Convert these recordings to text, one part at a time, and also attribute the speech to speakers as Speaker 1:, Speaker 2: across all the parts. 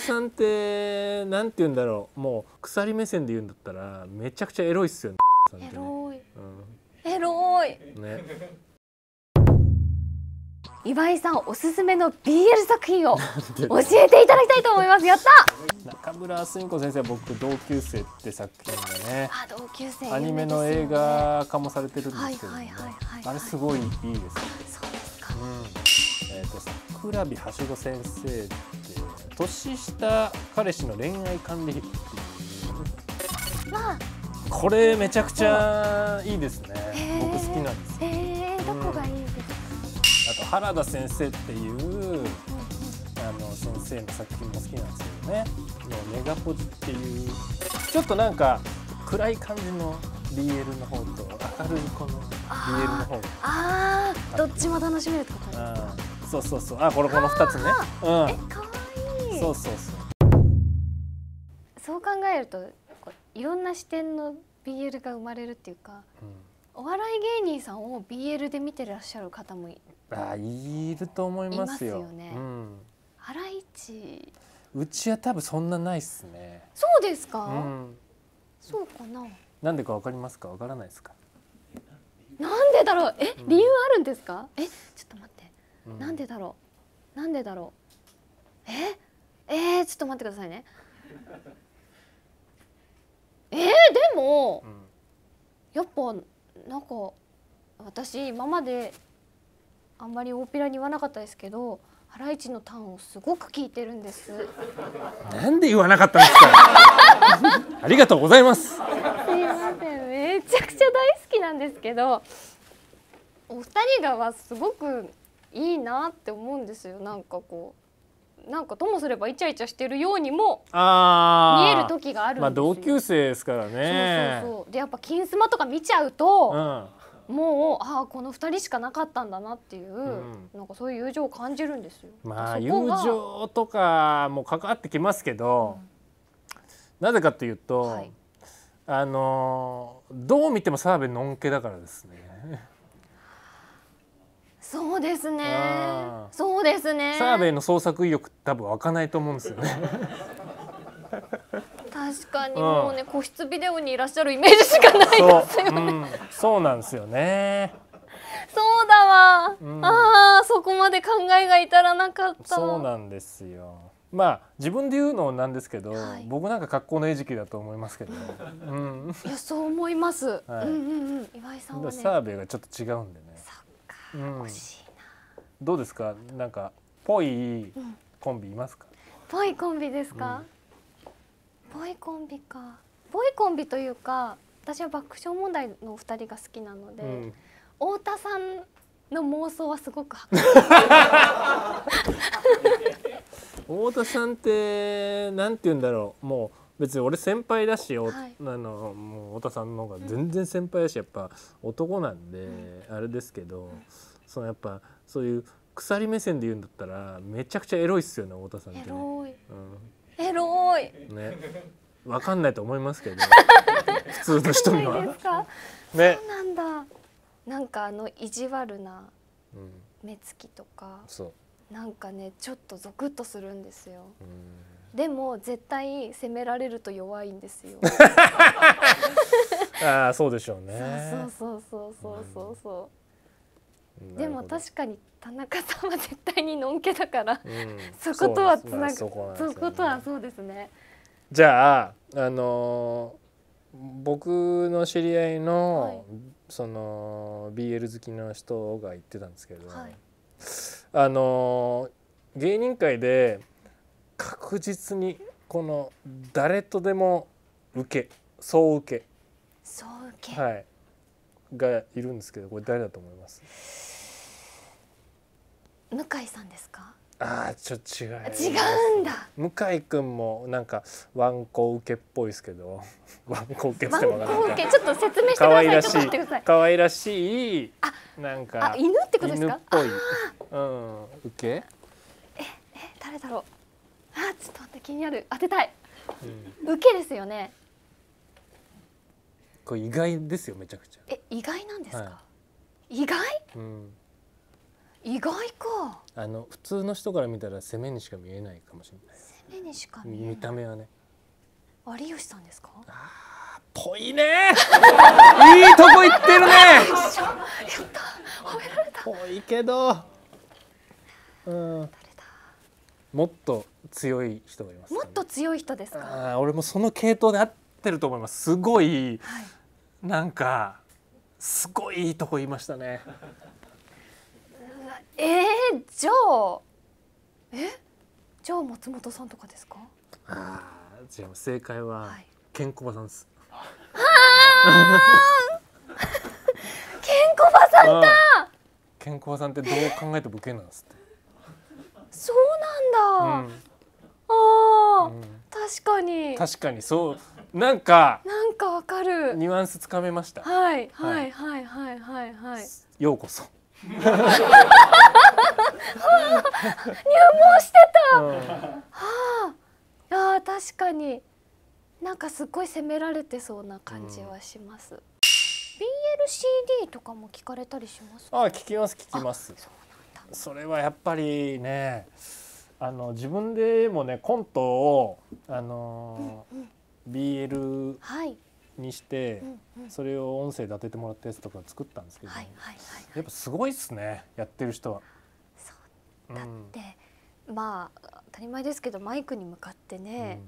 Speaker 1: さんってなんて言うんだろうもう鎖目線で言うんだったらめちゃくちゃエロいっすよね
Speaker 2: エロい、うん、エロいね岩井さんおすすめの BL 作品を教えていただきたいと思いますやっ
Speaker 1: た中村澄子先生は僕同級生って作品がねあ同級生、ね、アニメの映画化もされてるんですけどあれすごいいいですねそうですか、うん、えっ、ー、と桜火はしご先生年下彼氏の恋愛管理費これめちゃくちゃいいですね僕好きなんですえー、どこがいいですか、あと原田先生っていう、うんうあの先生の作品も好きなんですけどねのメガポジっていうちょっとなんか暗い感じの BL の方と明るいこの BL の方
Speaker 2: ああどっちも楽しめるってこと
Speaker 1: ですかそうそうそうあこれこの2つねうんそうそうそう
Speaker 2: そう考えるといろんな視点の BL が生まれるっていうか、うん、お笑い芸人さんを BL で見てらっしゃる方もい
Speaker 1: あいると思いますよ。いますよね。うん、うちは多分そんなないっすね。
Speaker 2: そうですか。うん、そうかな。
Speaker 1: なんでかわかりますか。わからないですか。
Speaker 2: なんでだろう。え、理由あるんですか。え、ちょっと待って。うなんでだろう。なんでだろう。え。えー、ちょっと待ってくださいねえー、でも、うん、やっぱなんか私今まであんまり大っぴらに言わなかったですけどハライチのターンをすごく聞いてるんです
Speaker 1: なんで言わなかったんですか ありがとうございますすいま
Speaker 2: せんめちゃくちゃ大好きなんですけどお二人がはすごくいいなって思うんですよなんかこうなんかともすればイチャイチャしてるようにも
Speaker 1: 見える時があるんですまあ、同級生ですからねそうそ
Speaker 2: うそうでやっぱ金スマとか見ちゃうと、うん、もうああこの2人しかなかったんだなっていう、うん、なんかそういう友情を感じるんですよ。
Speaker 1: まあ、友情とかも関わってきますけど、うん、なぜかというと、はい、あのどう見ても澤部のんけだからですね。
Speaker 2: そうですねそうですねサーベ
Speaker 1: イの創作意欲多分湧かないと思うんですよね
Speaker 2: 確かにもうね、うん、個室ビデオにいらっしゃるイメージしかないですよねそうう
Speaker 1: ん、そうなんですよね
Speaker 2: そうだわ、うん、あそこまで考えが至らなかったそ
Speaker 1: うなんですよまあ自分で言うのなんですけど、はい、僕なんか格好の餌食だと思いますけど、うん、いや
Speaker 2: そう思います、はい、うんうんうん岩井さんはね
Speaker 1: ベイがちょっと違うんでねうん、どうですかなんかぽいコンビいますか、
Speaker 2: ぽいコンビですか、ぽいコンビかぽいコンビというか私は爆笑問題のお二人が好きなので、うん、太田さんの妄想はすごく
Speaker 1: 太田さんってなんて言うんだろうもう別に俺先輩だし、はい、あのもう太田さんの方が全然先輩だしやっぱ男なんで、あれですけど、そのやっぱそういう鎖目線で言うんだったらめちゃくちゃエロいっすよね太田さんって、ね、エ
Speaker 2: ロい、うん、エロいね
Speaker 1: わかんないと思いますけど 普通の人にはねそ
Speaker 2: うなんだなんかあの意地悪な目つきとか、うん、なんかねちょっとゾクッとするんですよ、うんでも絶対責められると弱いんですよ。
Speaker 1: ああそうでしょうね。そう
Speaker 2: そうそうそうそうそう。うん、でも確かに田中さんは絶対にのんけだから、うん、そことはつなぐそ,、そね、そことはそうですね。
Speaker 1: じゃああのー、僕の知り合いの、はい、その BL 好きの人が言ってたんですけど、はい、あのー、芸人界で確実にこの誰とでも受け総受け総受け、はい、がいるんですけどこれ誰だと思います
Speaker 2: 向井さんですか
Speaker 1: ああちょっと違う違うんだ向井君もなんかワンコ受けっぽいですけど ワンコ受けってもなんかちょっと説明してくださいらしい可愛らしいあなんか犬ってことですか犬っぽいうん受けええ
Speaker 2: 誰だろうあちょっと待って気になる当てたい、うん、受けですよね
Speaker 1: これ意外ですよめちゃくちゃ
Speaker 2: え意外なんですか、はい、意外、うん、意外か
Speaker 1: あの普通の人から見たら攻めにしか見えないかもしれない攻めに
Speaker 2: しか見た目はね有吉さんですかあーぽいね いいとこ行ってるねやった褒め
Speaker 1: られたぽいけどうんもっと強い人がいます、
Speaker 2: ね、もっと強い人です
Speaker 1: か俺もその系統で合ってると思いますすごい、はい、なんかすごいいいとこ言いましたね
Speaker 2: えー、じゃあえじゃあ松本さんとかですか
Speaker 1: あ違い正解は、はい、ケンコバさんですあ
Speaker 2: あ さんだ
Speaker 1: ケンさんってどう考えてもウケなんですって
Speaker 2: そうなんだ、うん、あ、うん、確かに確
Speaker 1: かにそうなんか
Speaker 2: なんかわか
Speaker 1: るニュアンスつかめました
Speaker 2: はいはいはいはいはいはい
Speaker 1: ようこそ入門してた、うん、は
Speaker 2: あああ確かになんかすごい責められてそうな感じはします、BLCD とかも聞かれたりします
Speaker 1: ああ聞きます聞きますそれはやっぱりねあの自分でもねコントをあの、BL にして、それを音声で当ててもらったやつとか作ったんですけど、やっぱすごいっすねやってる人は。そうだっ
Speaker 2: て、うん、まあ当たり前ですけどマイクに向かってね、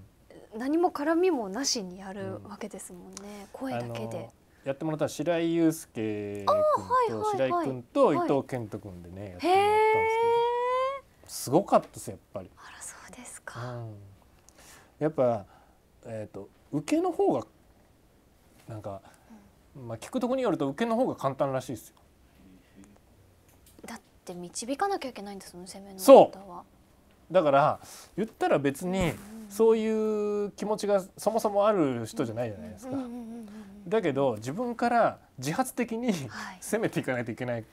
Speaker 2: うん、何も絡みもなしにやるわけですもんね、声だけで。
Speaker 1: やってもらった白井祐介君と白井君と伊藤健人君でねやってもらったんですけどすごかったですやっぱり。あらそうですか、うん、やっぱ、えーと、受けの方がなんか、まあ、聞くところによると受けの方が簡単らしいですよ。
Speaker 2: だって導かなきゃいけないんですもん攻めの方は。
Speaker 1: だから言ったら別にそういう気持ちがそもそもある人じゃないじゃないですか。だけど自分から自発的に攻めていかないといけない。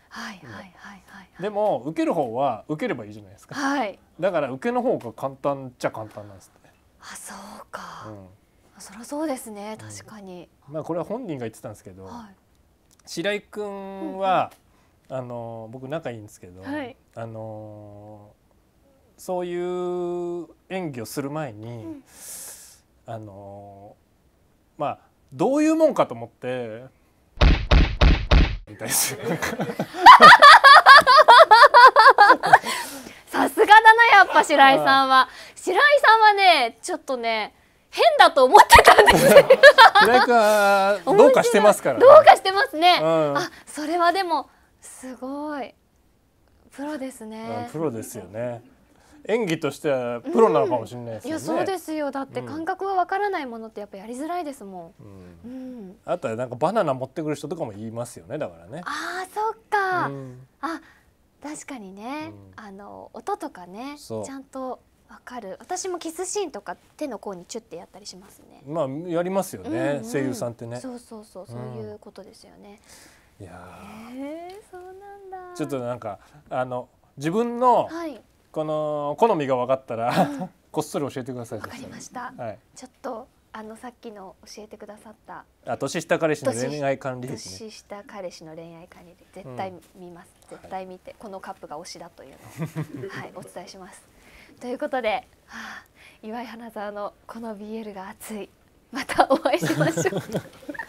Speaker 1: でも受ける方は受ければいいじゃないですか。はい、だから受けの方が簡単っちゃ簡単なんですね。あそうか。うん、
Speaker 2: そりゃそうですね確かに、
Speaker 1: うん、まあこれは本人が言ってたんですけど、はい、白井君は、うん、あの僕仲いいんですけど、はい、あのそういう演技をする前に、うん、あのまあどういうもんかと思ってみたいです
Speaker 2: さすがだなやっぱ白井さんは白井さんはねちょっとね変だと思ってたんです
Speaker 1: 白井君はどうかしてますから、ね、どうか
Speaker 2: してますね、うん、あそれはでもすごいプロですね、うん、プロ
Speaker 1: ですよね演技としてはプロなのかもしれないですね、うん、いやそうですよだって感
Speaker 2: 覚はわからないものってやっぱやりづらいですもん、うん、うん、
Speaker 1: あとはなんかバナナ持ってくる人とかも言いますよねだからねああそっか、うん、
Speaker 2: あ確かにね、あの音とかねちゃんとわかる私もキスシーンとか手の甲にチュってやったりしますね
Speaker 1: まあやりますよね、うんうん、声優さんってねそうそうそう、そうい
Speaker 2: うことですよねいやえー、そうな
Speaker 1: んだちょっとなんかあの自分のこの好みが分かったら、こっそり教えてください。わかりました。はい、
Speaker 2: ちょっとあのさっきの教えてくださった。
Speaker 1: あ、年下彼氏の恋愛管理です、
Speaker 2: ね、年下彼氏の恋愛管理で絶対見ます。うん、絶対見て、はい、このカップが推しだというのはいお伝えします。ということで、はあ、岩井花沢のこの BL が熱い。またお会いしましょう。